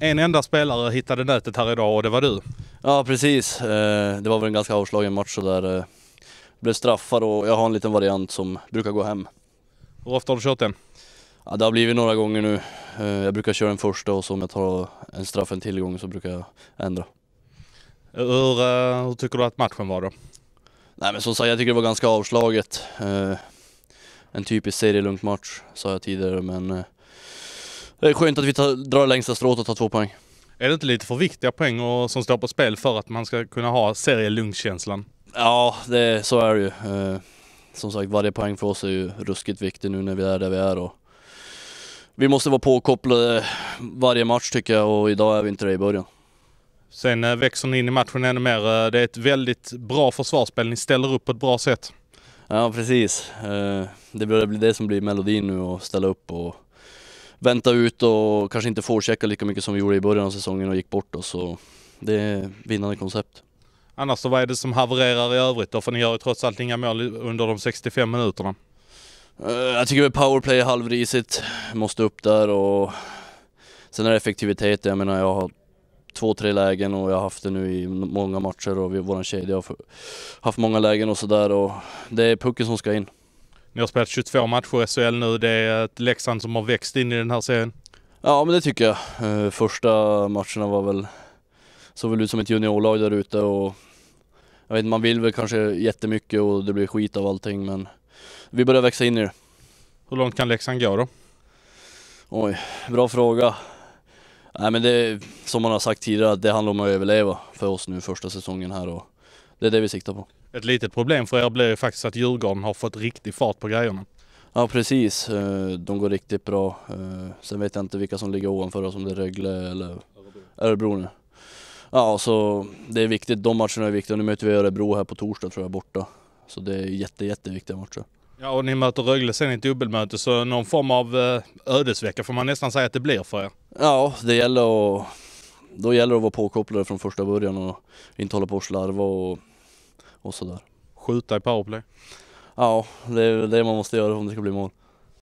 En enda spelare hittade nätet här idag och det var du. Ja precis, eh, det var väl en ganska avslagen match så där eh, blev straffad och jag har en liten variant som brukar gå hem. Hur ofta har du kört den? Ja, det har blivit några gånger nu. Eh, jag brukar köra den första och så om jag tar en straff en till gång så brukar jag ändra. Hur, hur tycker du att matchen var då? Nej men som sagt, jag tycker det var ganska avslaget. En typisk serielugnt match sa jag tidigare men det är skönt att vi tar, drar längsta strået och tar två poäng. Är det inte lite för viktiga poäng och, som står på spel för att man ska kunna ha serielunchkänslan? Ja, det, så är det ju. Eh, som sagt, varje poäng för oss är ju ruskigt viktig nu när vi är där vi är. Och vi måste vara påkopplade varje match tycker jag och idag är vi inte det i början. Sen eh, växer ni in i matchen ännu mer. Eh, det är ett väldigt bra försvarsspel. Ni ställer upp på ett bra sätt. Ja, precis. Det blir det som blir melodin nu, att ställa upp och vänta ut och kanske inte forechecka lika mycket som vi gjorde i början av säsongen och gick bort oss. Så det är vinnande koncept. Annars så vad är det som havererar i övrigt då? För ni gör ju trots allt inga mål under de 65 minuterna. Eh, jag tycker väl powerplay är halvrisigt, måste upp där och sen är det effektivitet. Jag menar jag har två, tre lägen och jag har haft det nu i många matcher och vår kedja har haft många lägen och sådär och det är pucken som ska in. Ni har spelat 22 matcher i SHL nu. Det är ett Leksand som har växt in i den här serien. Ja, men det tycker jag. Eh, första matcherna var väl, såg väl ut som ett juniorlag där ute och jag vet man vill väl kanske jättemycket och det blir skit av allting men vi börjar växa in i det. Hur långt kan Leksand gå då? Oj, bra fråga. Nej men det, som man har sagt tidigare, det handlar om att överleva för oss nu första säsongen här och det är det vi siktar på. Ett litet problem för er blir ju faktiskt att Djurgården har fått riktig fart på grejerna. Ja precis, eh, de går riktigt bra. Eh, sen vet jag inte vilka som ligger ovanför oss, om det är Rögle eller Örebro nu. Ja, så det är viktigt. De matcherna är viktiga. Nu möter vi Örebro här på torsdag tror jag, borta. Så det är jätte, jätteviktiga matcher. Ja, och ni möter Rögle sen i ett dubbelmöte, så någon form av eh, ödesvecka får man nästan säga att det blir för er. Ja, det gäller att, då gäller det att vara påkopplade från första början och inte hålla på och slarva och och sådär. Skjuta i powerplay? Ja, det är det man måste göra om det ska bli mål.